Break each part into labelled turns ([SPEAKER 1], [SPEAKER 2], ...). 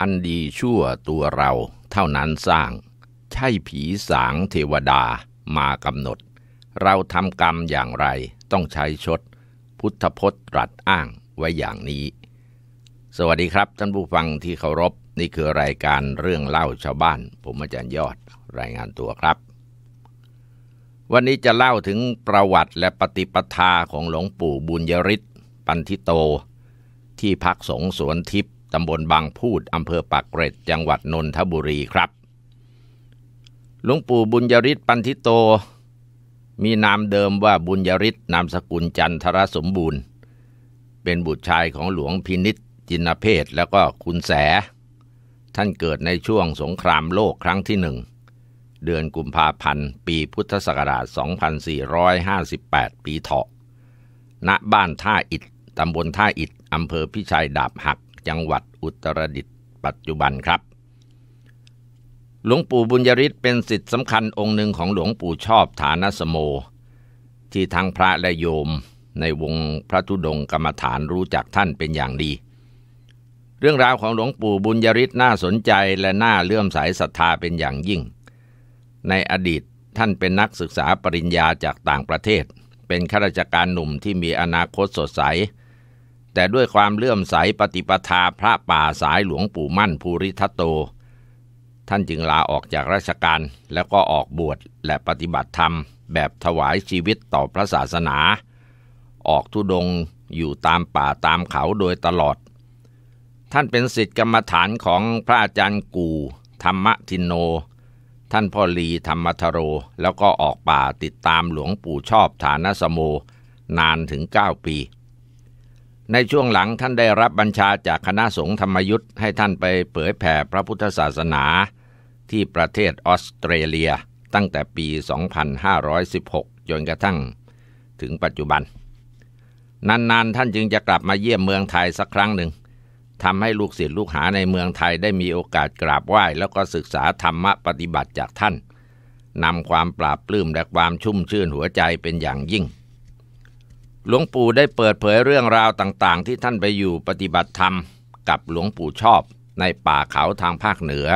[SPEAKER 1] อันดีชั่วตัวเราเท่านั้นสร้าง ใช่ผีสางเทวดามากำหนด เราทำกรรมอย่างไรต้องใช้ชด พุทธพจน์รัดอ้างไว้อย่างนี้ สวัสดีครับท่านผู้ฟังที่เคารพนี่คือรายการเรื่องเล่าชาวบ้านผมอาจารย์ยอดรายงานตัวครับ วันนี้จะเล่าถึงประวัติและปฏิปทาของหลวงปู่บุญยริศปันทิโต ที่พักสงสวนทิพยตำบลบางพูดอำเภอปากเกร็ดจังหวัดนนทบุรีครับหลวงปู่บุญยริศปันทิโต มีนามเดิมว่าบุญยริศนามสกุลจันทรสมบูรณ์ เป็นบุตรชายของหลวงพินิษจินเพศแล้วก็คุณแส ท่านเกิดในช่วงสงครามโลกครั้งที่หนึ่ง เดือนกุมภาพันธ์ปีพุทธศักราช 2458 ปีเถาะ ณ บ้านท่าอิดตำบลท่าอิดอำเภอพิชัยดาบหักจังหวัดอุตรดิตถ์ปัจจุบันครับ หลวงปู่บุญยริศเป็นสิทธิสำคัญองค์หนึ่งของหลวงปู่ชอบฐานสโม ที่ทั้งพระและโยมในวงพระธุดงกรรมฐานรู้จักท่านเป็นอย่างดี เรื่องราวของหลวงปู่บุญยริศน่าสนใจและน่าเลื่อมใสศรัทธาเป็นอย่างยิ่ง ในอดีตท่านเป็นนักศึกษาปริญญาจากต่างประเทศ เป็นข้าราชการหนุ่มที่มีอนาคตสดใสแต่ด้วยความเลื่อมใสปฏิปทาพระป่าสายหลวงปู่มั่นภูริทัตโต ท่านจึงลาออกจากราชการแล้วก็ออกบวชและปฏิบัติธรรมแบบถวายชีวิตต่อพระศาสนา ออกทุดงอยู่ตามป่าตามเขาโดยตลอด ท่านเป็นสิทธิกรรมฐานของพระอาจารย์กู ธรรมทินโน ท่านพ่อลีธรรมทโร แล้วก็ออกป่าติดตามหลวงปู่ชอบฐานสโมนานถึง9ปีในช่วงหลังท่านได้รับบัญชาจากคณะสงฆ์ธรรมยุทธ์ให้ท่านไปเผยแผ่พระพุทธศาสนาที่ประเทศออสเตรเลียตั้งแต่ปี 2516 จนกระทั่งถึงปัจจุบัน นานๆ ท่านจึงจะกลับมาเยี่ยมเมืองไทยสักครั้งหนึ่งทำให้ลูกศิษย์ลูกหาในเมืองไทยได้มีโอกาสกราบไหว้แล้วก็ศึกษาธรรมะปฏิบัติจากท่านนำความปราบปลื้มและความชุ่มชื่นหัวใจเป็นอย่างยิ่งหลวงปู่ได้เปิดเผยเรื่องราวต่าง ๆ ที่ท่านไปอยู่ปฏิบัติธรรมกับหลวงปู่ชอบในป่าเขาทางภาคเหนือ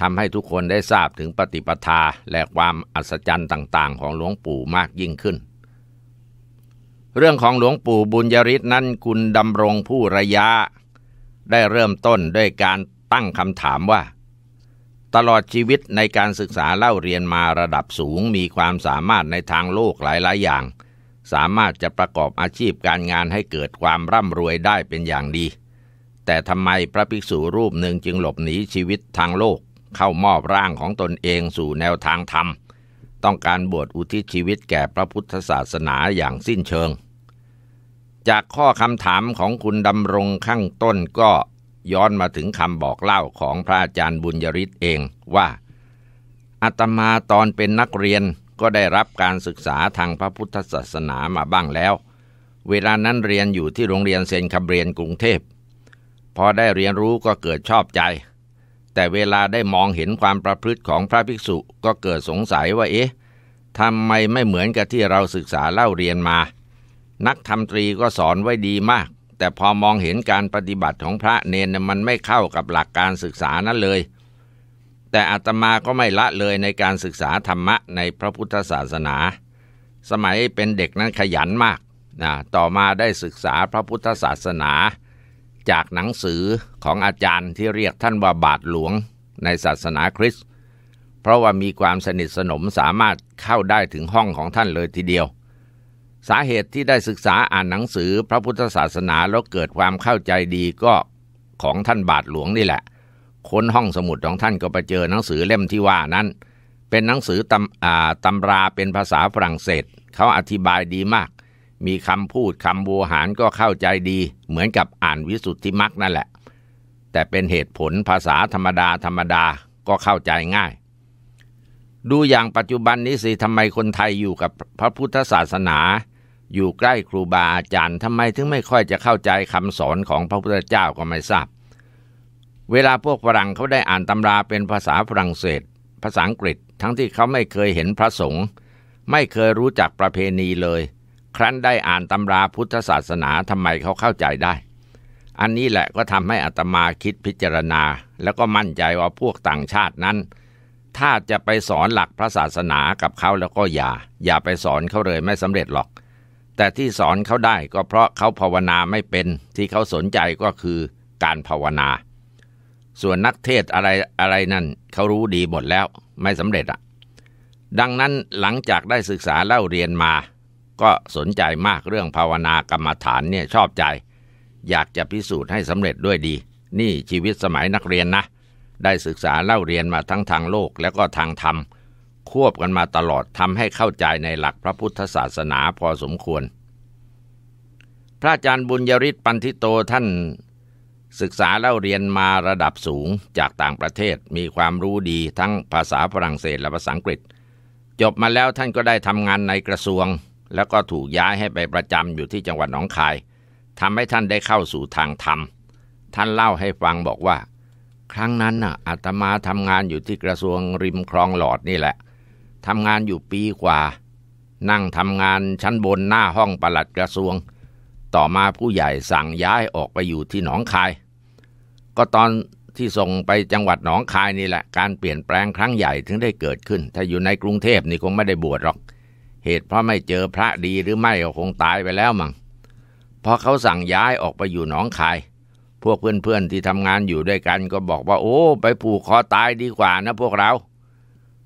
[SPEAKER 1] ทำให้ทุกคนได้ทราบถึงปฏิปทาและความอัศจรรย์ต่าง ๆ ของหลวงปู่มากยิ่งขึ้น เรื่องของหลวงปู่บุญยริศนั้นคุณดำรงผู้ระยะ ได้เริ่มต้นด้วยการตั้งคำถามว่า ตลอดชีวิตในการศึกษาเล่าเรียนมาระดับสูงมีความสามารถในทางโลกหลายๆ อย่างสามารถจะประกอบอาชีพการงานให้เกิดความร่ำรวยได้เป็นอย่างดี แต่ทำไมพระภิกษุรูปหนึ่งจึงหลบหนีชีวิตทางโลกเข้ามอบร่างของตนเองสู่แนวทางธรรม ต้องการบวชอุทิศชีวิตแก่พระพุทธศาสนาอย่างสิ้นเชิง จากข้อคำถามของคุณดำรงข้างต้นก็ย้อนมาถึงคำบอกเล่าของพระอาจารย์บุญยริศเองว่าอาตมาตอนเป็นนักเรียนก็ได้รับการศึกษาทางพระพุทธศาสนามาบ้างแล้ว เวลานั้นเรียนอยู่ที่โรงเรียนเซนคาเบรียนกรุงเทพ พอได้เรียนรู้ก็เกิดชอบใจ แต่เวลาได้มองเห็นความประพฤติของพระภิกษุก็เกิดสงสัยว่าเอ๊ะทำไมไม่เหมือนกับที่เราศึกษาเล่าเรียนมา นักธรรมตรีก็สอนไว้ดีมาก แต่พอมองเห็นการปฏิบัติของพระเนนมันไม่เข้ากับหลักการศึกษานั้นเลยแต่อาตมาก็ไม่ละเลยในการศึกษาธรรมะในพระพุทธศาสนา สมัยเป็นเด็กนั้นขยันมากนะต่อมาได้ศึกษาพระพุทธศาสนา จากหนังสือของอาจารย์ที่เรียกท่านว่าบาทหลวงในศาสนาคริสต์เพราะว่ามีความสนิทสนมสามารถเข้าได้ถึงห้องของท่านเลยทีเดียว สาเหตุที่ได้ศึกษาอ่านหนังสือพระพุทธศาสนาแล้วเกิดความเข้าใจดีก็ของท่านบาทหลวงนี่แหละค้นห้องสมุดของท่านก็ไปเจอหนังสือเล่มที่ว่านั้น เป็นหนังสือตำอาตำราเป็นภาษาฝรั่งเศส เขาอธิบายดีมาก มีคำพูดคำโวหารก็เข้าใจดีเหมือนกับอ่านวิสุทธิมรรคนั่นแหละแต่เป็นเหตุผลภาษาธรรมดาธรรมดาก็เข้าใจง่าย ดูอย่างปัจจุบันนี้สิทำไมคนไทยอยู่กับพระพุทธศาสนา อยู่ใกล้ครูบาอาจารย์ทำไมถึงไม่ค่อยจะเข้าใจคำสอนของพระพุทธเจ้าก็ไม่ทราบเวลาพวกฝรั่งเขาได้อ่านตำราเป็นภาษาฝรั่งเศส ภาษาอังกฤษ ทั้งที่เขาไม่เคยเห็นพระสงฆ์ ไม่เคยรู้จักประเพณีเลย ครั้นได้อ่านตำราพุทธศาสนาทำไมเขาเข้าใจได้ อันนี้แหละก็ทำให้อัตมาคิดพิจารณา แล้วก็มั่นใจว่าพวกต่างชาตินั้น ถ้าจะไปสอนหลักพระศาสนากับเขาแล้วก็อย่า อย่าไปสอนเขาเลยไม่สำเร็จหรอก แต่ที่สอนเขาได้ ก็เพราะเขาภาวนาไม่เป็น ที่เขาสนใจก็คือการภาวนาส่วนนักเทศอะไรอะไรนั่นเขารู้ดีหมดแล้วไม่สำเร็จอะดังนั้นหลังจากได้ศึกษาเล่าเรียนมา ก็สนใจมากเรื่องภาวนากรรมฐานเนี่ยชอบใจ อยากจะพิสูจน์ให้สำเร็จด้วยดี นี่ชีวิตสมัยนักเรียนนะ ได้ศึกษาเล่าเรียนมาทั้งทางโลกแล้วก็ทางธรรมควบกันมาตลอดทำให้เข้าใจในหลักพระพุทธศาสนาพอสมควร พระอาจารย์บุญยริศปันทิโตท่านศึกษาเล่าเรียนมาระดับสูงจากต่างประเทศมีความรู้ดีทั้งภาษาฝรั่งเศสและภาษาอังกฤษ จบมาแล้วท่านก็ได้ทำงานในกระทรวง แล้วก็ถูกย้ายให้ไปประจำอยู่ที่จังหวัดหนองคายทำให้ท่านได้เข้าสู่ทางธรรมท่านเล่าให้ฟังบอกว่า ครั้งนั้นน่ะอาตมาทำงานอยู่ที่กระทรวงริมคลองหลอดนี่แหละทำงานอยู่ปีกว่า นั่งทำงานชั้นบนหน้าห้องปลัดกระทรวงต่อมาผู้ใหญ่สั่งย้ายออกไปอยู่ที่หนองคาย ก็ตอนที่ส่งไปจังหวัดหนองคายนี่แหละ การเปลี่ยนแปลงครั้งใหญ่ถึงได้เกิดขึ้น ถ้าอยู่ในกรุงเทพนี่คงไม่ได้บวชหรอก เหตุเพราะไม่เจอพระดีหรือไม่ก็คงตายไปแล้วมั้ง พอเขาสั่งย้ายออกไปอยู่หนองคาย พวกเพื่อนๆที่ทำงานอยู่ด้วยกันก็บอกว่า โอ้ ไปผูกคอตายดีกว่านะพวกเรา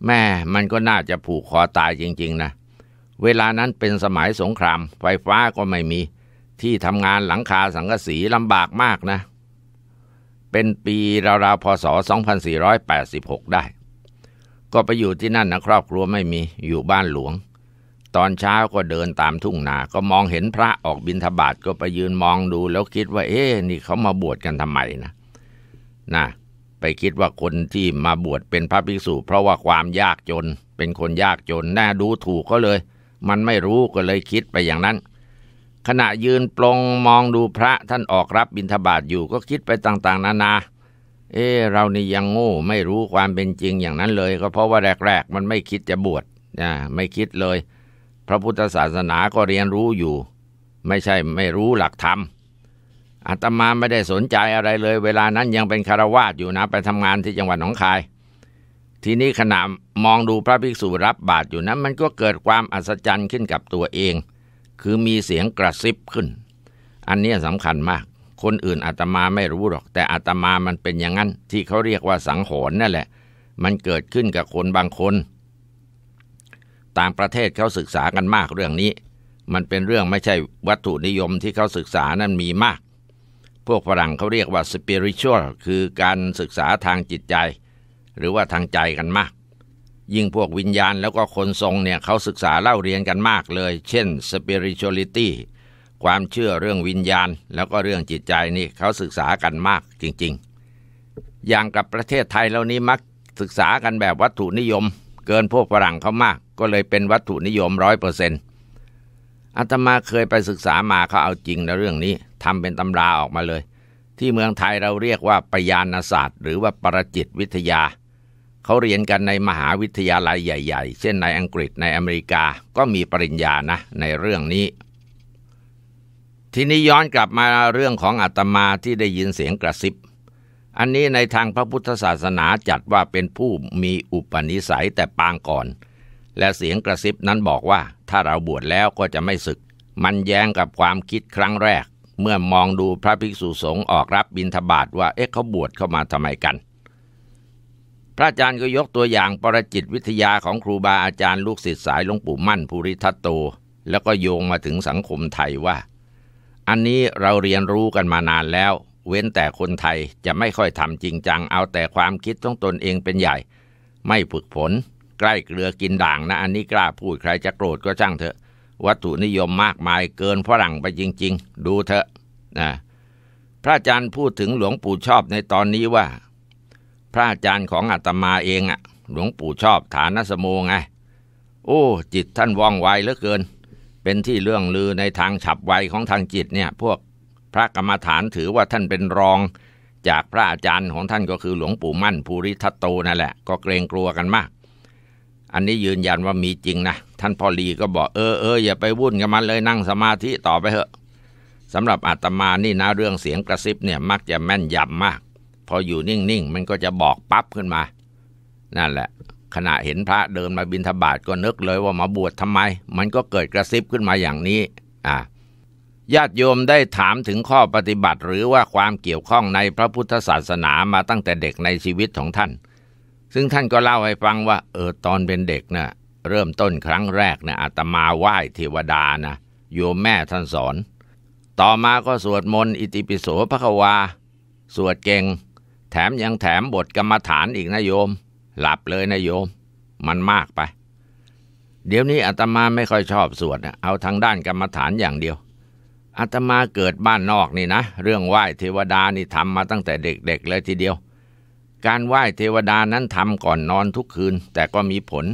[SPEAKER 1] แม่มันก็น่าจะผูกคอตายจริง ๆนะ เวลานั้นเป็นสมัยสงครามไฟฟ้าก็ไม่มีที่ทำงานหลังคาสังกะสีลำบากมากนะ เป็นปีราวๆพศ 2486 ได้ ก็ไปอยู่ที่นั่นนะครอบครัวไม่มีอยู่บ้านหลวง ตอนเช้าก็เดินตามทุ่งนา ก็มองเห็นพระออกบิณฑบาต ก็ไปยืนมองดูแล้วคิดว่า เอ๊นี่เขามาบวชกันทำไมนะ นะ ไปคิดว่าคนที่มาบวชเป็นพระภิกษุเพราะว่าความยากจนเป็นคนยากจนแน่ดูถูกก็เลย มันไม่รู้ก็เลยคิดไปอย่างนั้นขณะยืนปลงมองดูพระท่านออกรับบิณฑบาตอยู่ก็คิดไปต่าง ๆนานา เอ้เรานี่ยังโง่ไม่รู้ความเป็นจริงอย่างนั้นเลย ก็เพราะว่าแรกๆมันไม่คิดจะบวชนะไม่คิดเลย พระพุทธศาสนาก็เรียนรู้อยู่ ไม่ใช่ไม่รู้หลักธรรมอาตมาไม่ได้สนใจอะไรเลย เวลานั้นยังเป็นคารวาสอยู่นะไปทำงานที่จังหวัดหนองคาย ทีนี้ขณะมองดูพระภิกษุรับบาตรอยู่นั้น มันก็เกิดความอัศจรรย์ขึ้นกับตัวเองคือมีเสียงกระซิบขึ้น อันนี้สำคัญมาก คนอื่นอาตมาไม่รู้หรอก แต่อาตมามันเป็นอย่างนั้น ที่เขาเรียกว่าสังหรณ์นั่นแหละ มันเกิดขึ้นกับคนบางคน ต่างประเทศเขาศึกษากันมากเรื่องนี้ มันเป็นเรื่องไม่ใช่วัตถุนิยมที่เขาศึกษานั้นมีมาก พวกฝรั่งเขาเรียกว่าสปิริตช a ลคือการศึกษาทางจิตใจ หรือว่าทางใจกันมากยิ่งพวกวิญญาณแล้วก็คนทรงเนี่ยเขาศึกษาเล่าเรียนกันมากเลย เช่น spirituality ความเชื่อเรื่องวิญญาณ แล้วก็เรื่องจิตใจนี่เขาศึกษากันมากจริงๆอย่างกับประเทศไทยเรานี้มักศึกษากันแบบวัตถุนิยม เกินพวกฝรั่งเขามาก ก็เลยเป็นวัตถุนิยมร้อยเปอร์เซ็นต์อาตมาเคยไปศึกษามาเขาเอาจริงในเรื่องนี้ทำเป็นตำราออกมาเลย ที่เมืองไทยเราเรียกว่าปยานศาสตร์ หรือว่าปรจิตวิทยาเขาเรียนกันในมหาวิทยาลัยใหญ่ ๆ เช่นในอังกฤษในอเมริกา ก็มีปริญญานะในเรื่องนี้ ทีนี้ย้อนกลับมาเรื่องของอาตมาที่ได้ยินเสียงกระซิบ อันนี้ในทางพระพุทธศาสนาจัดว่าเป็นผู้มีอุปนิสัยแต่ปางก่อน และเสียงกระซิบนั้นบอกว่าถ้าเราบวชแล้วก็จะไม่ศึก มันแย้งกับความคิดครั้งแรก เมื่อมองดูพระภิกษุสงฆ์ออกรับบิณฑบาตว่าเอ๊ะเขาบวชเข้ามาทำไมกันพระอาจารย์ก็ยกตัวอย่างปรจิตวิทยาของครูบาอาจารย์ลูกศิษย์สายหลวงปู่มั่นภูริทัตโต แล้วก็โยงมาถึงสังคมไทยว่า อันนี้เราเรียนรู้กันมานานแล้ว เว้นแต่คนไทยจะไม่ค่อยทำจริงจังเอาแต่ความคิดของตนเองเป็นใหญ่ ไม่ฝึกฝนใกล้เกลือกินด่างนะอันนี้กล้าพูดใครจะโกรธก็ช่างเถอะ วัตถุนิยมมากมายเกินฝรั่งไปจริง ๆ ดูเถอะนะพระอาจารย์พูดถึงหลวงปู่ชอบในตอนนี้ว่าพระอาจารย์ของอาตมาเองอะ่ะหลวงปู่ชอบฐานสโมไง โอ้ จิตท่านว่องไวเหลือเกิน เป็นที่เรื่องลือในทางฉับไวของทางจิตเนี่ย พวกพระกรรมฐานถือว่าท่านเป็นรอง จากพระอาจารย์ของท่านก็คือหลวงปู่มั่นภูริทัตโตนั่นแหละ ก็เกรงกลัวกันมาก อันนี้ยืนยันว่ามีจริงนะท่านพอลีก็บอกเออเอออย่าไปวุ่นกับมันเลยนั่งสมาธิต่อไปเถอะสำหรับอาตมานี่นะเรื่องเสียงกระซิบเนี่ยมักจะแม่นยำมากพออยู่นิ่ง ๆ มันก็จะบอกปั๊บขึ้นมา นั่นแหละ ขณะเห็นพระเดินมาบินธบาตก็นึกเลยว่ามาบวชทำไม มันก็เกิดกระซิบขึ้นมาอย่างนี้ อ่า ญาติโยมได้ถามถึงข้อปฏิบัติหรือว่าความเกี่ยวข้องในพระพุทธศาสนามาตั้งแต่เด็กในชีวิตของท่าน ซึ่งท่านก็เล่าให้ฟังว่า เออ ตอนเป็นเด็กนะ่ะเริ่มต้นครั้งแรกเนะี่ยอาตมาไหว้เทวดานะโยมแม่ท่านสอน ต่อมาก็สวดมนต์อิติปิโสพระวา สวดเก่งแถมยังแถมบทกรรมฐานอีกนะโยม หลับเลยนะโยม มันมากไป เดี๋ยวนี้อาตมาไม่ค่อยชอบสวดเอาทางด้านกรรมฐานอย่างเดียวอาตมาเกิดบ้านนอกนี่นะเรื่องไหว้เทวดานี่ทำมาตั้งแต่เด็กๆเลยทีเดียว การไหว้เทวดานั้นทำก่อนนอนทุกคืน แต่ก็มีผล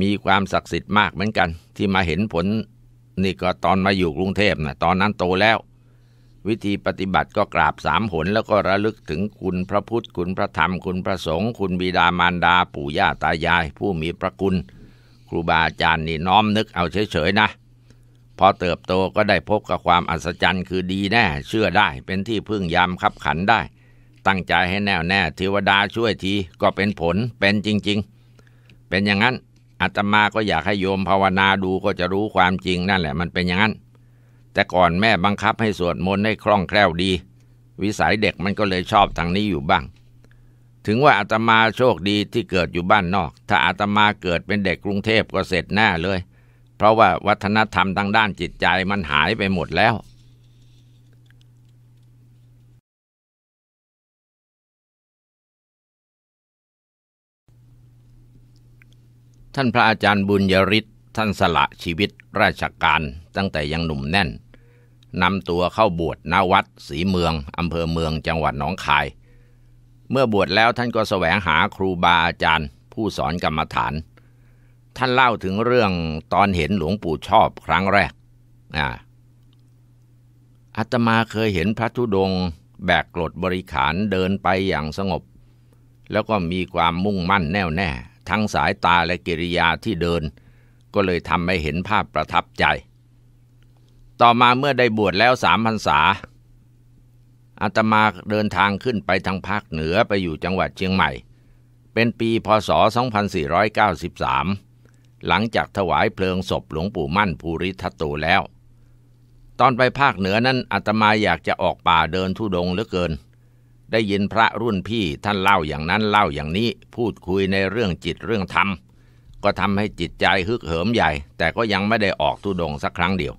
[SPEAKER 1] มีความศักดิ์สิทธิ์มากเหมือนกัน ที่มาเห็นผลนี่ก็ตอนมาอยู่กรุงเทพนะตอนนั้นโตแล้ววิธีปฏิบัติก็กราบสามหนแล้วก็ระลึกถึงคุณพระพุทธคุณพระธรรมคุณพระสงฆ์คุณบิดามารดา ปู่ย่าตายาย ผู้มีพระคุณ ครูบาอาจารย์นี่น้อมนึกเอาเฉยๆนะ พอเติบโตก็ได้พบกับความอัศจรรย์คือดีแน่ เชื่อได้เป็นที่พึ่งยามขับขันได้ ตั้งใจให้แน่วแน่เทวดาช่วยทีก็เป็นผลเป็นจริงๆ เป็นอย่างนั้นอาตมาก็อยากให้โยมภาวนาดูก็จะรู้ความจริง นั่นแหละมันเป็นอย่างนั้นแต่ก่อนแม่บังคับให้สวดมนต์ให้คล่องแคล่วดี วิสัยเด็กมันก็เลยชอบทางนี้อยู่บ้าง ถึงว่าอาตมาโชคดีที่เกิดอยู่บ้านนอก ถ้าอาตมาเกิดเป็นเด็กกรุงเทพก็เสร็จแน่เลย เพราะว่าวัฒนธรรมทางด้านจิตใจมันหายไปหมดแล้ว ท่านพระอาจารย์บุญยริศท่านสละชีวิตราชการตั้งแต่ยังหนุ่มแน่นนำตัวเข้าบวชณวัดศรีเมือง อำเภอเมืองจังหวัดหนองคาย เมื่อบวชแล้วท่านก็สแสวงหาครูบาอาจารย์ ผู้สอนกรรมฐาน ท่านเล่าถึงเรื่องตอนเห็นหลวงปู่ชอบครั้งแรกอ่าอาตมาเคยเห็นพระธุดงแบกกรดบริขารเดินไปอย่างสงบ แล้วก็มีความมุ่งมั่นแน่วแน่ ทั้งสายตาและกิริยาที่เดิน ก็เลยทำให้เห็นภาพประทับใจต่อมาเมื่อได้บวชแล้วสามพรรษาอาตมาเดินทางขึ้นไปทางภาคเหนือไปอยู่จังหวัดเชียงใหม่ เป็นปีพศ 2493 หลังจากถวายเพลิงศพหลวงปู่มั่นภูริทัตโตแล้ว ตอนไปภาคเหนือนั้นอาตมาอยากจะออกป่าเดินทุดงเหลือเกิน ได้ยินพระรุ่นพี่ท่านเล่าอย่างนั้นเล่าอย่างนี้พูดคุยในเรื่องจิตเรื่องธรรม ก็ทำให้จิตใจฮึกเหิมใหญ่ แต่ก็ยังไม่ได้ออกทุดงสักครั้งเดียว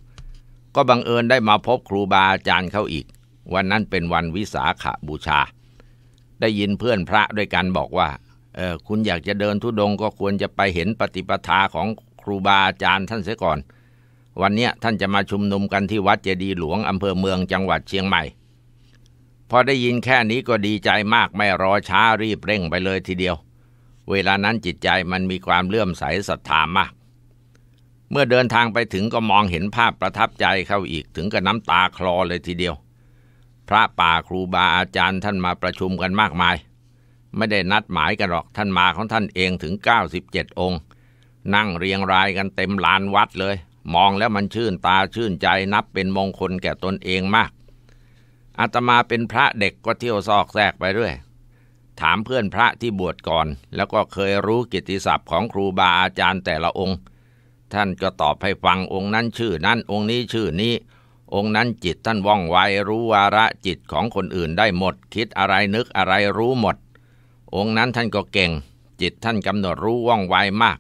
[SPEAKER 1] ก็บังเอิญได้มาพบครูบาอาจารย์เขาอีก วันนั้นเป็นวันวิสาขบูชา ได้ยินเพื่อนพระด้วยกันบอกว่าเออคุณอยากจะเดินทุดงก็ควรจะไปเห็นปฏิปทาของครูบาอาจารย์ท่านเสียก่อน วันนี้ท่านจะมาชุมนุมกันที่วัดเจดีหลวงอำเภอเมืองจังหวัดเชียงใหม่พอได้ยินแค่นี้ก็ดีใจมาก ไม่รอช้ารีบเร่งไปเลยทีเดียว เวลานั้นจิตใจมันมีความเลื่อมใสศรัทธามากเมื่อเดินทางไปถึงก็มองเห็นภาพประทับใจเข้าอีกถึงกับน้ำตาคลอเลยทีเดียว พระป่าครูบาอาจารย์ท่านมาประชุมกันมากมาย ไม่ได้นัดหมายกันหรอกท่านมาของท่านเองถึง97องค์ นั่งเรียงรายกันเต็มลานวัดเลย มองแล้วมันชื่นตาชื่นใจนับเป็นมงคลแก่ตนเองมาก อาตมาเป็นพระเด็กก็เที่ยวซอกแซกไปเรื่อยถามเพื่อนพระที่บวชก่อน แล้วก็เคยรู้กิตติศัพท์ของครูบาอาจารย์แต่ละองค์ท่านก็ตอบให้ฟังองค์นั้นชื่อนั้น องค์นี้ชื่อนี้ องค์นั้นจิตท่านว่องไวรู้วาระจิตของคนอื่นได้หมด คิดอะไรนึกอะไรรู้หมด องค์นั้นท่านก็เก่ง จิตท่านกำหนดรู้ว่องไวมาก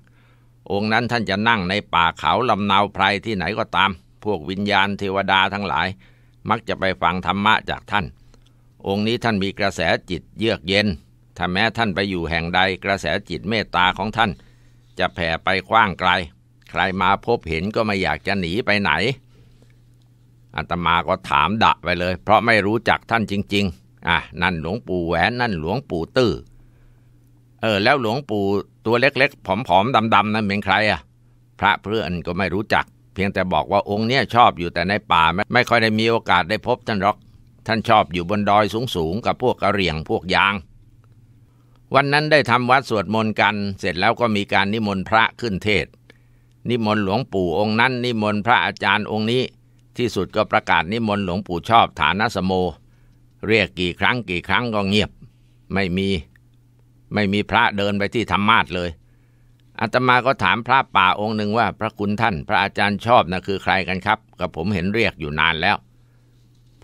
[SPEAKER 1] องค์นั้นท่านจะนั่งในป่าเขาลำนาวไพร ที่ไหนก็ตาม พวกวิญญาณเทวดาทั้งหลาย มักจะไปฟังธรรมะจากท่าน องค์นี้ท่านมีกระแสจิตเยือกเย็นถ้าแม้ท่านไปอยู่แห่งใดกระแสจิตเมตตาของท่าน จะแผ่ไปกว้างไกลใครมาพบเห็นก็ไม่อยากจะหนีไปไหน อัตมาก็ถามดะไปเลยเพราะไม่รู้จักท่านจริง ๆ อ่ะนั่นหลวงปู่แหวนนั่นหลวงปู่ตื้อเออแล้วหลวงปู่ตัวเล็ก ๆผอมๆดำๆนั่นเป็นใครอ่ะ พระเพื่อนก็ไม่รู้จัก เพียงแต่บอกว่าองค์เนี้ยชอบอยู่แต่ในป่าไม่ไม่ค่อยได้มีโอกาสได้พบท่านหรอก ท่านชอบอยู่บนดอยสูงๆกับพวกกระเหรี่ยงพวกยาง วันนั้นได้ทำวัดสวดมนต์กันเสร็จแล้วก็มีการนิมนต์พระขึ้นเทศนิมนต์หลวงปู่องค์นั้นนิมนต์พระอาจารย์องค์นี้ ที่สุดก็ประกาศนิมนต์หลวงปู่ชอบฐานสโมเรียก กี่ครั้งกี่ครั้งก็เงียบ ไม่มีไม่มีพระเดินไปที่ธรรมาสเลยอาตมาก็ถามพระป่าองค์หนึ่งว่าพระคุณท่านพระอาจารย์ชอบนะคือใครกันครับกับผมเห็นเรียกอยู่นานแล้ว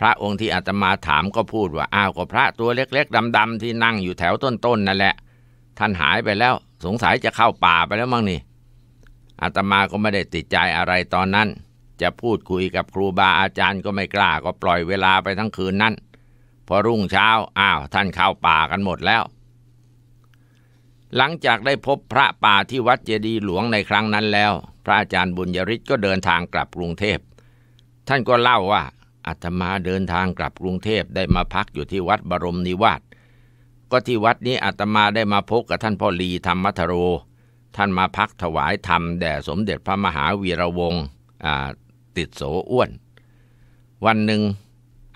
[SPEAKER 1] พระองค์ที่อาตมาถามก็พูดว่าอ้าวก็พระตัวเล็กๆดำๆที่นั่งอยู่แถวต้นๆนั่นแหละท่านหายไปแล้วสงสัยจะเข้าป่าไปแล้วมั้งนี่อาตมาก็ไม่ได้ติดใจอะไรตอนนั้น จะพูดคุยกับครูบาอาจารย์ก็ไม่กล้าก็ปล่อยเวลาไปทั้งคืนนั้น พอรุ่งเช้าอ้าวท่านเข้าป่ากันหมดแล้ว หลังจากได้พบพระป่าที่วัดเจดีย์หลวงในครั้งนั้นแล้ว พระอาจารย์บุญยริศก็เดินทางกลับกรุงเทพท่านก็เล่าว่าอาตมาเดินทางกลับกรุงเทพได้มาพักอยู่ที่วัดบรมนิวาสก็ที่วัดนี้อาตมาได้มาพบกับท่านพ่อลีธรรมมัทโรท่านมาพักถวายธรรม แด่สมเด็จพระมหาวีระวงศ์ติดโสอ้วน วันหนึ่ง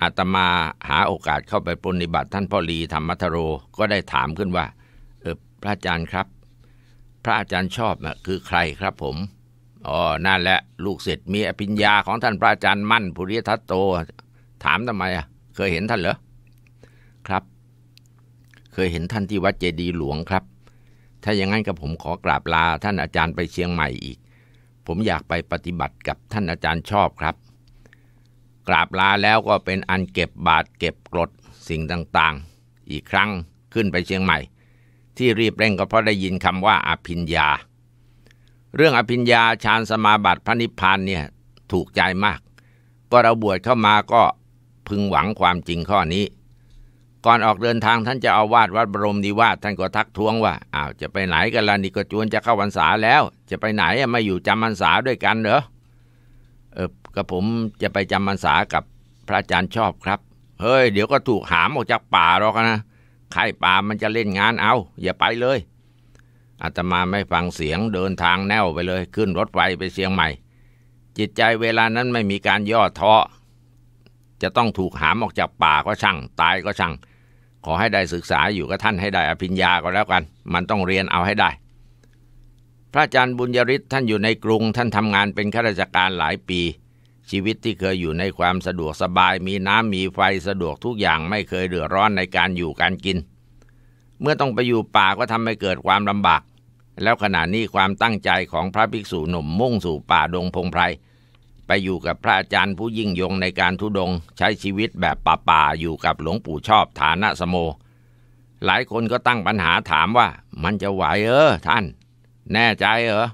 [SPEAKER 1] อาตมาหาโอกาสเข้าไปปฏิบัติ ท่านพ่อลีธรรมทโรก็ได้ถามขึ้นว่า เออพระอาจารย์ครับ พระอาจารย์ชอบนะคือใครครับผม อ๋อนั่นแหละลูกศิษย์มีอภิญญาของท่านพระอาจารย์มั่นภูริทัตโต ถามทำไมอ่ะเคยเห็นท่านเหรอ ครับ เคยเห็นท่านที่วัดเจดีหลวงครับถ้าอย่างนั้นกับผมขอกราบลาท่านอาจารย์ไปเชียงใหม่อีก ผมอยากไปปฏิบัติกับท่านอาจารย์ชอบครับ กราบลาแล้วก็เป็นอันเก็บบาทเก็บกรดสิ่งต่างๆ อีกครั้งขึ้นไปเชียงใหม่ ที่รีบเร่งก็เพราะได้ยินคำว่า อภิญญา เรื่องอภิญญาฌานสมาบัติพระนิพพานเนี่ยถูกใจมาก ก็เราบวชเข้ามาก็พึงหวังความจริงข้อนี้ก่อนออกเดินทางท่านจะเอาวาดวัดบรมนิวาสท่านก็ทักท้วงว่าอ้าวจะไปไหนกันล่ะนี่ก็จวนจะเข้าพรรษาแล้ว จะไปไหนมาอยู่จำพรรษาด้วยกันเหรอเออกระผมจะไปจำพรรษากับพระอาจารย์ชอบครับ เฮ้ย เดี๋ยวก็ถูกหามออกจากป่าหรอกนะใครป่ามันจะเล่นงานเอา อย่าไปเลยอาตมาไม่ฟังเสียงเดินทางแนวไปเลย ขึ้นรถไฟไปเชียงใหม่ จิตใจเวลานั้นไม่มีการย่อท้อจะต้องถูกหามออกจากป่าก็ช่างตายก็ช่างขอให้ได้ศึกษาอยู่กับท่านให้ได้อภิญญาก็แล้วกัน มันต้องเรียนเอาให้ได้ พระอาจารย์บุญยริศท่านอยู่ในกรุงท่านทำงานเป็นข้าราชการหลายปี ชีวิตที่เคยอยู่ในความสะดวกสบาย มีน้ำมีไฟสะดวกทุกอย่างไม่เคยเดือดร้อนในการอยู่การกิน เมื่อต้องไปอยู่ป่าก็ทำให้เกิดความลำบาก แล้วขณะนี้ความตั้งใจของพระภิกษุหนุ่มมุ่งสู่ป่าดงพงไพรไปอยู่กับพระอาจารย์ผู้ยิ่งยงในการทุดงใช้ชีวิตแบบป่าๆอยู่กับหลวงปู่ชอบฐานะสโมหลายคนก็ตั้งปัญหาถามว่ามันจะไหวเออท่าน แน่ใจเหรอ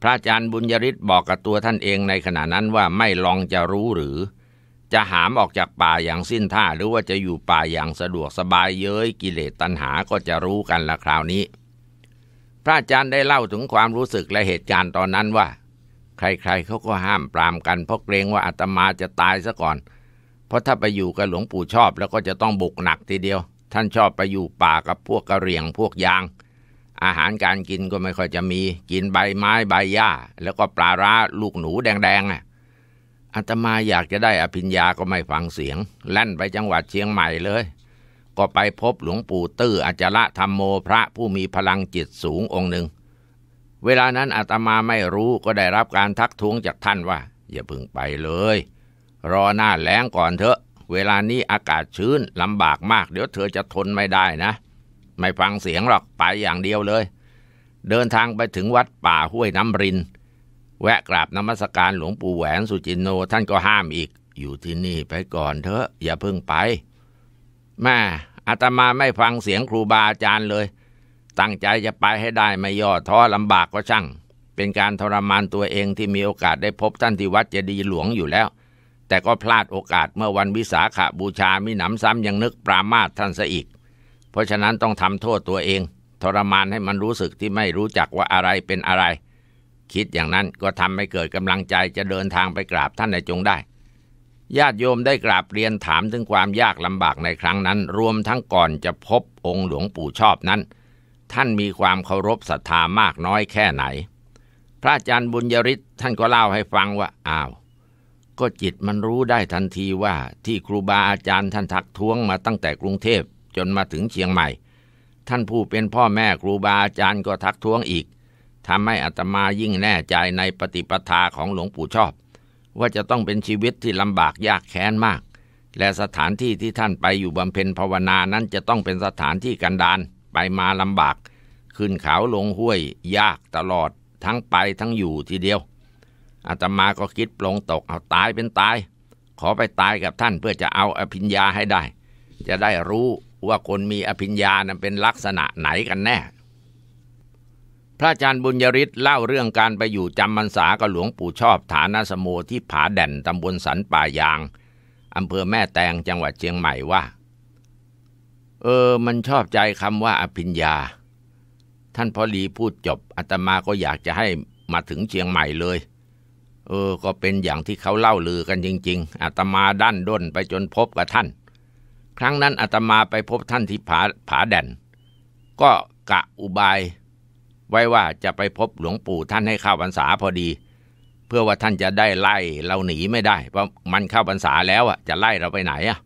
[SPEAKER 1] พระอาจารย์บุญยริศบอกกับตัวท่านเองในขณะนั้นว่าไม่ลองจะรู้หรือ จะหามออกจากป่าอย่างสิ้นท่า หรือว่าจะอยู่ป่าอย่างสะดวกสบายเย้ยกิเลสตัณหาก็จะรู้กันละคราวนี้ พระอาจารย์ได้เล่าถึงความรู้สึกและเหตุการณ์ตอนนั้นว่าใครๆเขาก็ห้ามปรามกันเพราะเกรงว่าอาตมาจะตายซะก่อน เพราะถ้าไปอยู่กับหลวงปู่ชอบแล้วก็จะต้องบุกหนักทีเดียว ท่านชอบไปอยู่ป่ากับพวกกระเรียงพวกยาง อาหารการกินก็ไม่ค่อยจะมี กินใบไม้ใบหญ้า แล้วก็ปลาร้าลูกหนูแดงๆ่ะอาตมาอยากจะได้อภิญญาก็ไม่ฟังเสียง แล่นไปจังหวัดเชียงใหม่เลย ก็ไปพบหลวงปู่ตื้ออาจาระธรรมโมพระผู้มีพลังจิตสูงองค์หนึ่งเวลานั้นอาตมาไม่รู้ก็ได้รับการทักท้วงจากท่านว่า อย่าพึ่งไปเลย รอหน้าแล้งก่อนเถอะ เวลานี้อากาศชื้นลำบากมาก เดี๋ยวเธอจะทนไม่ได้นะ ไม่ฟังเสียงหรอกไปอย่างเดียวเลย เดินทางไปถึงวัดป่าห้วยน้ำริน แวะกราบนมัสการหลวงปู่แหวนสุจินโนท่านก็ห้ามอีก อยู่ที่นี่ไปก่อนเถอะ อย่าพึ่งไปแม่อาตมาไม่ฟังเสียงครูบาอาจารย์เลยตั้งใจจะไปให้ได้ไม่ย่อท้อลำบากก็ช่างเป็นการทรมานตัวเองที่มีโอกาสได้พบท่านที่วัดเจดีย์หลวงอยู่แล้ว แต่ก็พลาดโอกาสเมื่อวันวิสาขาบูชามิหนำซ้ำยังนึกปรามาท่านซะอีก เพราะฉะนั้นต้องทำโทษตัวเองทรมานให้มันรู้สึกที่ไม่รู้จักว่าอะไรเป็นอะไร คิดอย่างนั้นก็ทำให้เกิดกำลังใจจะเดินทางไปกราบท่านในจงได้ญาติโยมได้กราบเรียนถามถึงความยากลำบากในครั้งนั้น รวมทั้งก่อนจะพบองค์หลวงปู่ชอบนั้นท่านมีความเคารพศรัทธามากน้อยแค่ไหน พระอาจารย์บุญยริศท่านก็เล่าให้ฟังว่าอ้าว ก็จิตมันรู้ได้ทันทีว่าที่ครูบาอาจารย์ท่านทักท้วงมาตั้งแต่กรุงเทพจนมาถึงเชียงใหม่ ท่านผู้เป็นพ่อแม่ครูบาอาจารย์ก็ทักท้วงอีกทำให้อัตมายิ่งแน่ใจในปฏิปทาของหลวงปู่ชอบ ว่าจะต้องเป็นชีวิตที่ลำบากยากแค้นมาก และสถานที่ที่ท่านไปอยู่บำเพ็ญภาวนานั้นจะต้องเป็นสถานที่กันดานไปมาลำบาก ขึ้นเขาลงห้วย ยากตลอดทั้งไปทั้งอยู่ทีเดียว อาตมาก็คิดปลงตก เอาตายเป็นตาย ขอไปตายกับท่านเพื่อจะเอาอภิญญาให้ได้ จะได้รู้ว่าคนมีอภิญญานั้นเป็นลักษณะไหนกันแน่ พระอาจารย์บุญยริศเล่าเรื่องการไปอยู่จำมันสากับหลวงปู่ชอบฐานาสโมที่ผาแด่นตำบลสันป่ายางอำเภอแม่แตงจังหวัดเชียงใหม่ว่าเออ มันชอบใจคำว่าอภิญญา ท่านพอลีพูดจบอาตมาก็อยากจะให้มาถึงเชียงใหม่เลย เออ ก็เป็นอย่างที่เขาเล่าลือกันจริง ๆอาตมาดั้นด้นไปจนพบกับท่าน ครั้งนั้นอาตมาไปพบท่านที่ผาผาแดน ก็กะอุบาย ไว้ว่าจะไปพบหลวงปู่ท่านให้เข้าพรรษาพอดี เพื่อว่าท่านจะได้ไล่เราหนีไม่ได้ เพราะมันเข้าพรรษาแล้วอ่ะจะไล่เราไปไหนอ่ะ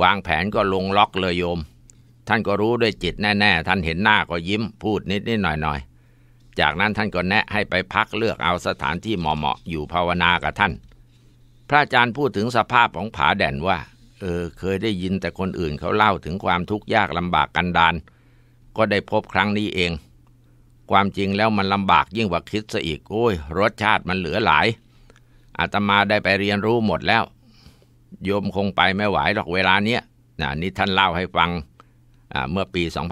[SPEAKER 1] วางแผนก็ลงล็อกเลยโยม ท่านก็รู้ด้วยจิตแน่ๆท่านเห็นหน้าก็ยิ้ม พูดนิดนิดหน่อยๆ จากนั้นท่านก็แนะให้ไปพักเลือกเอาสถานที่เหมาะๆอยู่ภาวนากับท่าน พระอาจารย์พูดถึงสภาพของผาแด่นว่า เออ เคยได้ยินแต่คนอื่นเขาเล่าถึงความทุกข์ยากลำบากกันดานก็ได้พบครั้งนี้เอง ความจริงแล้วมันลำบากยิ่งกว่าคิดซะอีกโอ้ยรสชาติมันเหลือหลายอาตมาได้ไปเรียนรู้หมดแล้วโยมคงไปไม่ไหวหรอกเวลาเนี้ยนะนี่ท่านเล่าให้ฟัง เมื่อปี 2530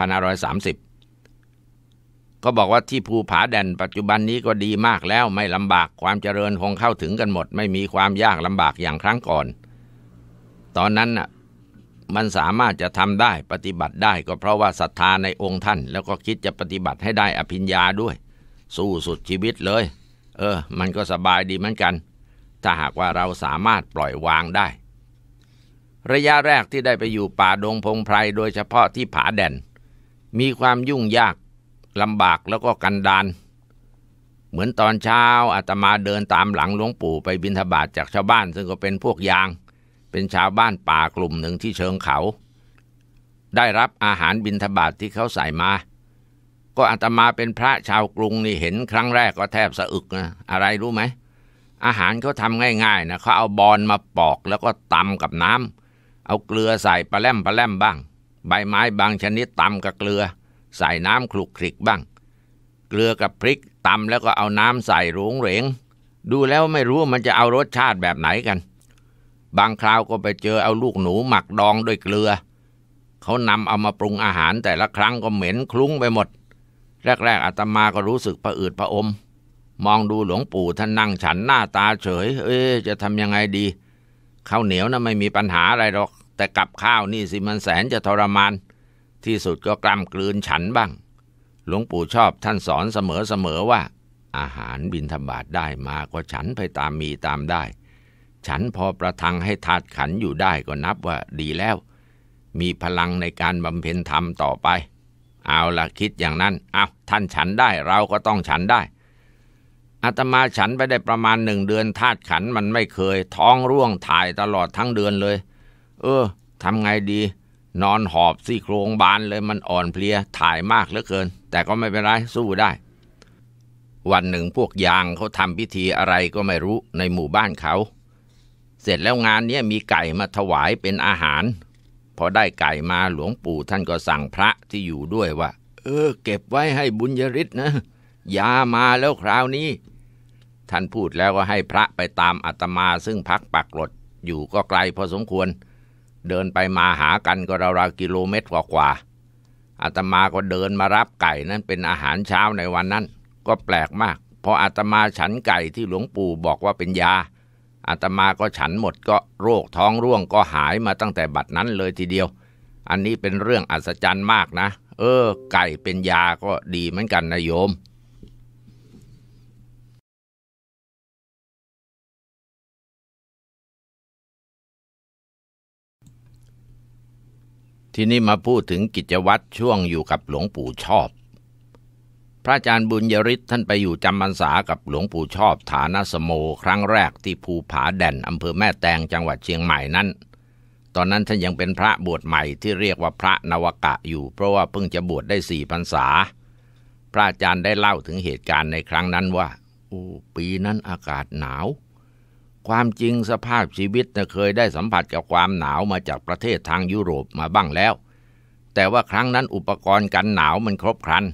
[SPEAKER 1] ก็บอกว่าที่ภูผาแดนปัจจุบันนี้ก็ดีมากแล้วไม่ลำบากความเจริญคงเข้าถึงกันหมด ไม่มีความยากลำบากอย่างครั้งก่อน ตอนนั้นน่ะมันสามารถจะทำได้ปฏิบัติได้ ก็เพราะว่าศรัทธาในองค์ท่าน แล้วก็คิดจะปฏิบัติให้ได้อภิญญาด้วย สู้สุดชีวิตเลย เออ มันก็สบายดีเหมือนกัน ถ้าหากว่าเราสามารถปล่อยวางได้ระยะแรกที่ได้ไปอยู่ป่าดงพงไพรโดยเฉพาะที่ผาแดนมีความยุ่งยากลำบากแล้วก็กันดาน เหมือนตอนเช้าอาตมาเดินตามหลังหลวงปู่ไปบิณฑบาตจากชาวบ้านซึ่งก็เป็นพวกยาง เป็นชาวบ้านป่ากลุ่มหนึ่งที่เชิงเขา ได้รับอาหารบิณฑบาตทที่เขาใส่มา ก็อาตมาเป็นพระชาวกรุงนี่เห็นครั้งแรกก็แทบสะอึกนะ อะไรรู้ไหม อาหารเขาทำง่ายๆนะ เขาเอาบอนมาปอกแล้วก็ตำกับน้ำเอาเกลือใส่ปลาแลมปลาแลมบ้างใบไม้บางชนิดตำกับเกลือ ใส่น้ำคลุกคลิกบ้าง เกลือกับพริกตำแล้วก็เอาน้ำใส่รุงเหรงดูแล้วไม่รู้มันจะเอารสชาติแบบไหนกัน บางคราวก็ไปเจอเอาลูกหนูหมักดองด้วยเกลือเขานำเอามาปรุงอาหารแต่ละครั้งก็เหม็นคลุ้งไปหมด แรกๆอาตมาก็รู้สึกผะอืดผะอมมองดูหลวงปู่ท่านนั่งฉันหน้าตาเฉย เอ๊จะทำยังไงดีข้าวเหนียวนะไม่มีปัญหาอะไรหรอกแต่กับข้าวนี่สิมันแสนจะทรมาน ที่สุดก็กล้ำกลืนฉันบ้างหลวงปู่ชอบท่านสอนเสมอๆว่า อาหารบินธบาตได้มาก็ฉันไปตามมีตามได้ ฉันพอประทังให้ถาดขันอยู่ได้ก็นับว่าดีแล้ว มีพลังในการบำเพ็ญธรรมต่อไป เอาละคิดอย่างนั้นเอาท่านฉันได้เราก็ต้องฉันได้อาตมาฉันไปได้ประมาณหนึ่งเดือนธาตุขันมันไม่เคย ท้องร่วงถ่ายตลอดทั้งเดือนเลย เออทำไงดี นอนหอบซี่โครงบานเลยมันอ่อนเพลียถ่ายมากเหลือเกิน แต่ก็ไม่เป็นไรสู้ได้ วันหนึ่งพวกยางเขาทำพิธีอะไรก็ไม่รู้ในหมู่บ้านเขาเสร็จแล้วงานนี้มีไก่มาถวายเป็นอาหาร พอได้ไก่มาหลวงปู่ท่านก็สั่งพระที่อยู่ด้วยว่า เออเก็บไว้ให้บุญยริศนะยามาแล้วคราวนี้ ท่านพูดแล้วก็ให้พระไปตามอาตมาซึ่งพักปักหลด อยู่ก็ไกลพอสมควร เดินไปมาหากันก็ราวๆกิโลเมตรกว่าๆอาตมาก็เดินมารับไก่นั้นเป็นอาหารเช้าในวันนั้น ก็แปลกมาก พออาตมาฉันไก่ที่หลวงปู่บอกว่าเป็นยาอาตมาก็ฉันหมดก็โรคท้องร่วงก็หายมาตั้งแต่บัดนั้นเลยทีเดียว อันนี้เป็นเรื่องอัศจรรย์มากนะ เออไก่เป็นยาก็ดีเหมือนกันนะโยมทีนี้มาพูดถึงกิจวัตรช่วงอยู่กับหลวงปู่ชอบ พระอาจารย์บุญยริศท่านไปอยู่จำพรรษากับหลวงปู่ชอบฐานสโมครั้งแรกที่ภูผาแด่นอำเภอแม่แตงจังหวัดเชียงใหม่นั้น ตอนนั้นท่านยังเป็นพระบวชใหม่ที่เรียกว่าพระนวกะ อยู่เพราะว่าเพิ่งจะบวชได้สี่พรรษา พระอาจารย์ได้เล่าถึงเหตุการณ์ในครั้งนั้นว่าโอ้ปีนั้นอากาศหนาวความจริงสภาพชีวิตเคยได้สัมผัสกับความหนาวมาจากประเทศทางยุโรปมาบ้างแล้ว แต่ว่าครั้งนั้นอุปกรณ์กันหนาวมันครบครัน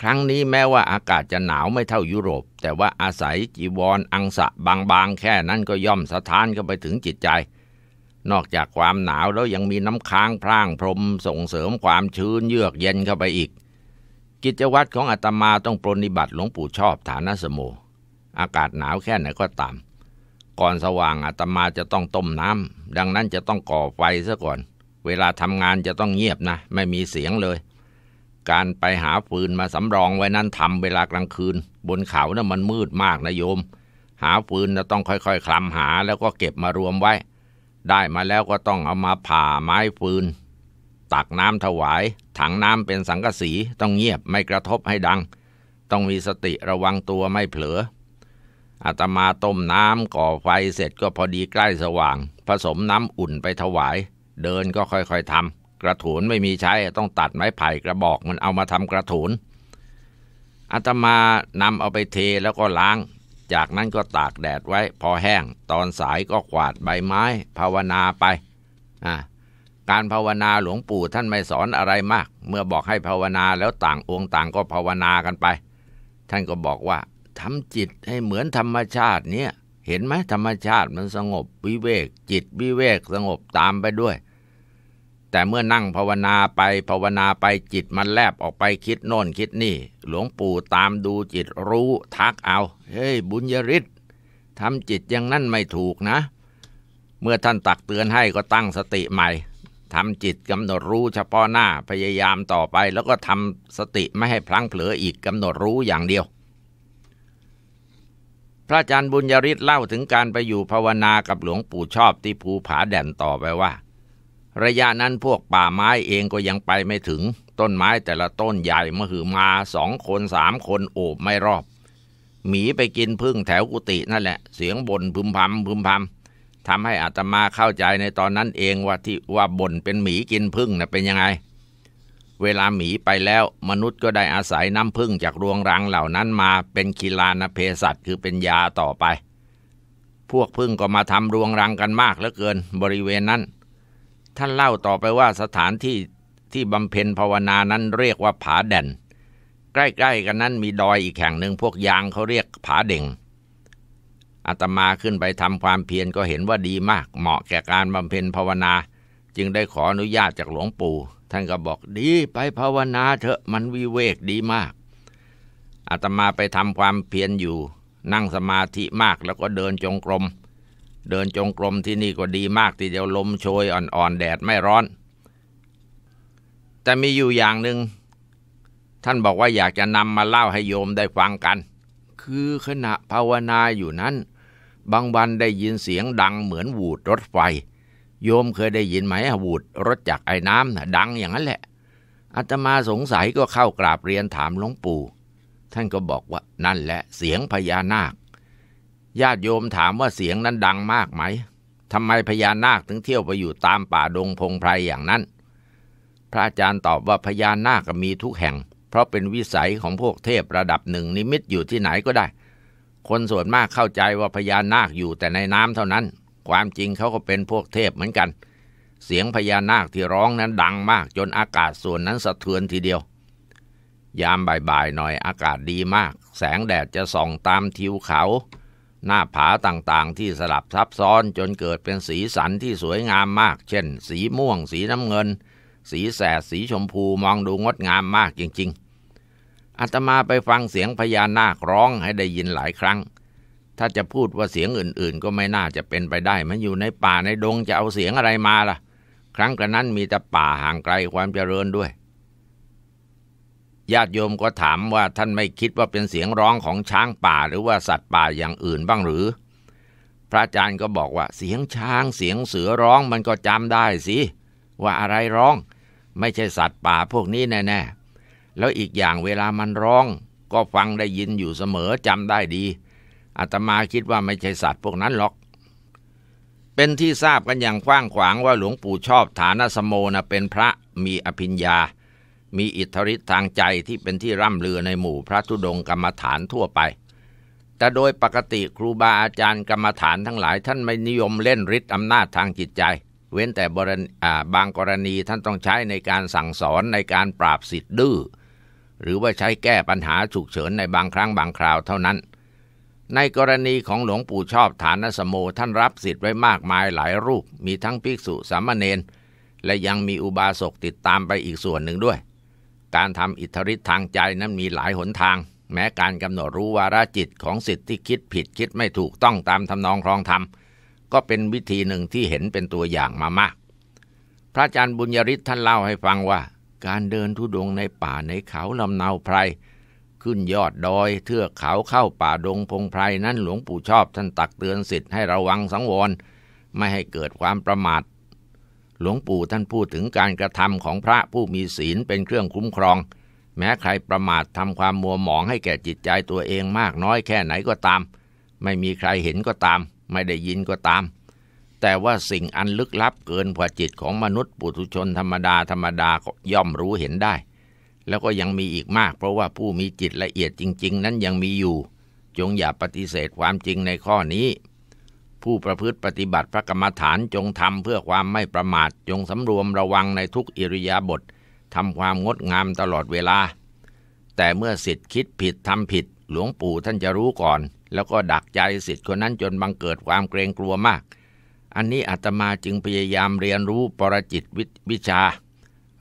[SPEAKER 1] ครั้งนี้แม้ว่าอากาศจะหนาวไม่เท่ายุโรป แต่ว่าอาศัยจีวรออังสะบางๆแค่นั้นก็ย่อมสะท้านเข้าไปถึงจิตใจ นอกจากความหนาวแล้วยังมีน้ำค้างพร่างพรมส่งเสริมความชื้น เยือกเย็นเข้าไปอีก กิจวัตรของอาตมาต้องปรนิบัติหลวงปู่ชอบฐานะสโมอากาศหนาวแค่ไหนก็ตามก่อนสว่างอาตมาจะต้องต้มน้ำ ดังนั้นจะต้องก่อไฟซะก่อน เวลาทำงานจะต้องเงียบนะ ไม่มีเสียงเลย การไปหาฟืนมาสำรองไว้นั้นทำเวลากลางคืน บนเขานะ่ะมันมืดมากนะโยม หาฟืนนะต้องค่อยๆ คลำหาแล้วก็เก็บมารวมไว้ ได้มาแล้วก็ต้องเอามาผ่าไม้ฟืน ตักน้ำถวาย ถังน้ำเป็นสังกะสีต้องเงียบไม่กระทบให้ดัง ต้องมีสติระวังตัวไม่เผลออาตมาต้มน้ำก่อไฟเสร็จก็พอดีใกล้สว่าง ผสมน้ำอุ่นไปถวาย เดินก็ค่อยๆทำ กระถูนไม่มีใช้ต้องตัดไม้ไผ่กระบอกมันเอามาทำกระถูนอาตมานำเอาไปเทแล้วก็ล้าง จากนั้นก็ตากแดดไว้พอแห้ง ตอนสายก็กวาดใบไม้ ภาวนาไป การภาวนาหลวงปู่ท่านไม่สอนอะไรมาก เมื่อบอกให้ภาวนาแล้วต่างองค์ต่างก็ภาวนากันไป ท่านก็บอกว่าทำจิตให้เหมือนธรรมชาติเนี่ย เห็นไหมธรรมชาติมันสงบวิเวก จิตวิเวกสงบตามไปด้วย แต่เมื่อนั่งภาวนาไป ภาวนาไปจิตมันแลบออกไปคิดโน่นคิดนี่ หลวงปู่ตามดูจิตรู้ทักเอา เฮ้ยบุญยริศทำจิตอย่างนั้นไม่ถูกนะ เมื่อท่านตักเตือนให้ก็ตั้งสติใหม่ ทำจิตกำหนดรู้เฉพาะหน้าพยายามต่อไป แล้วก็ทำสติไม่ให้พลั้งเผลออีกกำหนดรู้อย่างเดียวพระอาจารย์บุญยริศเล่าถึงการไปอยู่ภาวนากับหลวงปู่ชอบที่ภูผาแด่นต่อไปว่า ระยะนั้นพวกป่าไม้เองก็ยังไปไม่ถึง ต้นไม้แต่ละต้นใหญ่มหือมาสองคนสามคนโอบไม่รอบ หมีไปกินพึ่งแถวกุฏินั่นแหละ เสียงบ่นพึมพำพึมพำทำให้อาตมาเข้าใจในตอนนั้นเองว่าที่ว่าบ่นเป็นหมีกินพึ่งนะ่ะเป็นยังไงเวลาหมีไปแล้วมนุษย์ก็ได้อาศัยน้ำพึ่งจากรวงรังเหล่านั้นมาเป็นกีฬานเภสัชคือเป็นยาต่อไป พวกพึ่งก็มาทำรวงรังกันมากเหลือเกินบริเวณนั้น ท่านเล่าต่อไปว่าสถานที่ที่บำเพ็ญภาวนานั้นเรียกว่าผาแด่นใกล้ๆ กันนั้นมีดอยอีกแห่งหนึ่งพวกยางเขาเรียกผาเด่งอาตมาขึ้นไปทำความเพียรก็เห็นว่าดีมากเหมาะแก่การบำเพ็ญภาวนา จึงได้ขออนุญาตจากหลวงปู่ท่านก็บอกดีไปภาวนาเถอะมันวิเวกดีมาก อาตมาไปทำความเพียรอยู่ นั่งสมาธิมากแล้วก็เดินจงกรมเดินจงกรมที่นี่ก็ดีมาก ทีเดียวลมโชยอ่อนๆแดดไม่ร้อน แต่มีอยู่อย่างหนึ่งท่านบอกว่าอยากจะนำมาเล่าให้โยมได้ฟังกัน คือขณะภาวนาอยู่นั้น บางวันได้ยินเสียงดังเหมือนวูดรถไฟโยมเคยได้ยินไหมวูดรถจักรไอ้น้ำดังอย่างนั้นแหละ อาตมาสงสัยก็เข้ากราบเรียนถามหลวงปู่ท่านก็บอกว่านั่นแหละเสียงพญานาคญาติโยมถามว่าเสียงนั้นดังมากไหมทำไมพญานาคถึงเที่ยวไปอยู่ตามป่าดงพงไพรอย่างนั้น พระอาจารย์ตอบว่าพญานาคมีทุกแห่ง เพราะเป็นวิสัยของพวกเทพระดับหนึ่งนิมิตอยู่ที่ไหนก็ได้ คนส่วนมากเข้าใจว่าพญานาคอยู่แต่ในน้ำเท่านั้นความจริงเขาก็เป็นพวกเทพเหมือนกัน เสียงพญานาคที่ร้องนั้นดังมากจนอากาศส่วนนั้นสะเทือนทีเดียว ยามบ่ายๆหน่อยอากาศดีมาก แสงแดดจะส่องตามทิวเขาหน้าผาต่างๆที่สลับซับซ้อนจนเกิดเป็นสีสันที่สวยงามมาก เช่นสีม่วงสีน้ำเงิน สีแสดสีชมพูมองดูงดงามมากจริง ๆ อาตมาไปฟังเสียงพญานาคร้องให้ได้ยินหลายครั้งถ้าจะพูดว่าเสียงอื่นๆก็ไม่น่าจะเป็นไปได้ มันอยู่ในป่าในดงจะเอาเสียงอะไรมาล่ะ ครั้งกรนนั้นมีแต่ป่าห่างไกลความเจริญด้วย ญาติโยมก็ถามว่าท่านไม่คิดว่าเป็นเสียงร้องของช้างป่าหรือว่าสัตว์ป่าอย่างอื่นบ้างหรือ พระอาจารย์ก็บอกว่าเสียงช้างเสียงเสือร้องมันก็จำได้สิว่าอะไรร้อง ไม่ใช่สัตว์ป่าพวกนี้แน่ๆแล้วอีกอย่างเวลามันร้อง ก็ฟังได้ยินอยู่เสมอจำได้ดีอาตมาคิดว่าไม่ใช่สัตว์พวกนั้นหรอก เป็นที่ทราบกันอย่างกว้างขวางว่าหลวงปู่ชอบฐานสโมนะเป็นพระมีอภิญญา มีอิทธิฤทธิ์ทางใจที่เป็นที่ร่ำเรือในหมู่พระธุดงกรรมฐานทั่วไป แต่โดยปกติครูบาอาจารย์กรรมฐานทั้งหลายท่านไม่นิยมเล่นฤทธิ์อำนาจทางจิตใจ เว้นแต่บางกรณีท่านต้องใช้ในการสั่งสอนในการปราบสิทธิ์ดื้อ หรือว่าใช้แก้ปัญหาฉุกเฉินในบางครั้งบางคราวเท่านั้นในกรณีของหลวงปู่ชอบฐานสมโมท่านรับสิทธิ์ไว้มากมายหลายรูป มีทั้งภิกษุสามเณรและยังมีอุบาสกติดตามไปอีกส่วนหนึ่งด้วย การทำอิทธิฤทธิ์ทางใจนั้นมีหลายหนทาง แม้การกำหนดรู้วาระจิตของสิทธิ์ที่คิดผิดคิดไม่ถูกต้องตามทำนองครองธรรมก็เป็นวิธีหนึ่งที่เห็นเป็นตัวอย่างมามาก พระอาจารย์บุญยริศท่านเล่าให้ฟังว่า การเดินทุดงในป่าในเขาลำเนาไพรขึ้นยอดดอย เทือกเขาเข้าป่าดงพงไพรนั้นหลวงปู่ชอบท่านตักเตือนสิทธิ์ให้ระวังสังวรไม่ให้เกิดความประมาท หลวงปู่ท่านพูดถึงการกระทำของพระผู้มีศีลเป็นเครื่องคุ้มครอง แม้ใครประมาททำความมัวหมองให้แก่จิตใจตัวเองมากน้อยแค่ไหนก็ตาม ไม่มีใครเห็นก็ตาม ไม่ได้ยินก็ตาม แต่ว่าสิ่งอันลึกลับเกินกว่าจิตของมนุษย์ปุถุชนธรรมดาธรรมดาย่อมรู้เห็นได้แล้วก็ยังมีอีกมากเพราะว่าผู้มีจิตละเอียดจริง ๆ นั้นยังมีอยู่ จงอย่าปฏิเสธความจริงในข้อนี้ ผู้ประพฤติปฏิบัติพระกรรมฐานจงทำเพื่อความไม่ประมาท จงสำรวมระวังในทุกอิริยาบถทำความงดงามตลอดเวลา แต่เมื่อสิทธิ์คิดผิดทำผิด หลวงปู่ท่านจะรู้ก่อน แล้วก็ดักใจสิทธิ์คนนั้นจนบังเกิดความเกรงกลัวมาก อันนี้อาตมาจึงพยายามเรียนรู้ปรจิตวิวชา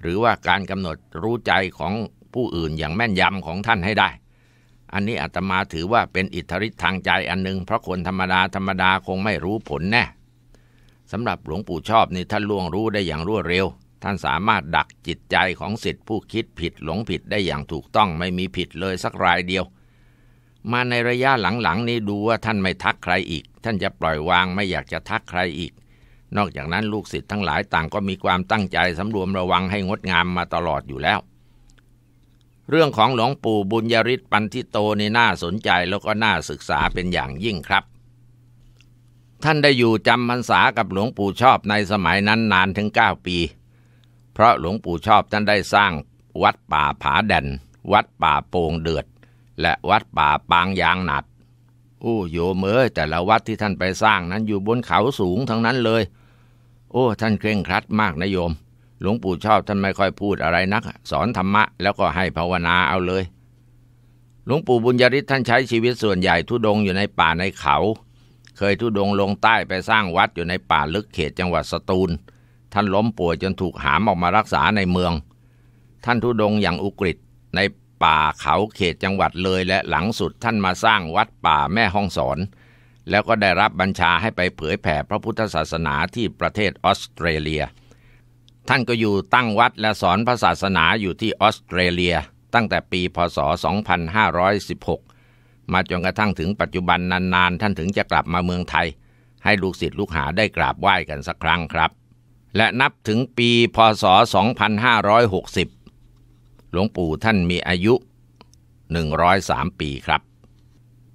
[SPEAKER 1] หรือว่าการกำหนดรู้ใจของผู้อื่นอย่างแม่นยำของท่านให้ได้ อันนี้อาตมาถือว่าเป็นอิทธิฤทธิ์ทางใจอันหนึ่งเพราะคนธรรมดาธรรมดาคงไม่รู้ผลแน่สำหรับหลวงปู่ชอบนี่ท่านล่วงรู้ได้อย่างรวดเร็ว ท่านสามารถดักจิตใจของสิทธิผู้คิดผิดหลงผิดได้อย่างถูกต้องไม่มีผิดเลยสักรายเดียว มาในระยะหลังๆนี้ดูว่าท่านไม่ทักใครอีก ท่านจะปล่อยวางไม่อยากจะทักใครอีกนอกจากนั้นลูกศิษย์ทั้งหลายต่างก็มีความตั้งใจ สำรวมระวังให้งดงามมาตลอดอยู่แล้ว เรื่องของหลวงปู่บุญยริศปันทิโตนี่น่าสนใจแล้วก็น่าศึกษาเป็นอย่างยิ่งครับ ท่านได้อยู่จำพรรษากับหลวงปู่ชอบในสมัยนั้นนานถึง 9 ปี เพราะหลวงปู่ชอบท่านได้สร้างวัดป่าผาแดน วัดป่าโป่งเดือด และวัดป่าปางยางหนัดโอ้โยมเอยแต่ละวัดที่ท่านไปสร้างนั้นอยู่บนเขาสูงทั้งนั้นเลยโอ้ท่านเคร่งครัดมากนะโยม หลวงปู่ชอบท่านไม่ค่อยพูดอะไรนัก สอนธรรมะแล้วก็ให้ภาวนาเอาเลย หลวงปู่บุญยริศท่านใช้ชีวิตส่วนใหญ่ทุดงอยู่ในป่าในเขา เคยทุดงลงใต้ไปสร้างวัดอยู่ในป่าลึกเขตจังหวัดสตูล ท่านล้มป่วยจนถูกหามออกมารักษาในเมือง ท่านทุดงอย่างอุกฤษในป่าเขาเขตจังหวัดเลยและหลังสุดท่านมาสร้างวัดป่าแม่ห้องสอนแล้วก็ได้รับบัญชาให้ไปเผยแผ่พระพุทธศาสนาที่ประเทศออสเตรเลีย ท่านก็อยู่ตั้งวัดและสอนพระศาสนาอยู่ที่ออสเตรเลีย ตั้งแต่ปี พศ 2516 มาจนกระทั่งถึงปัจจุบันนานๆ ท่านถึงจะกลับมาเมืองไทย ให้ลูกศิษย์ลูกหาได้กราบไหว้กันสักครั้งครับ และนับถึงปีพศ 2560 หลวงปู่ท่านมีอายุ 103 ปีครับ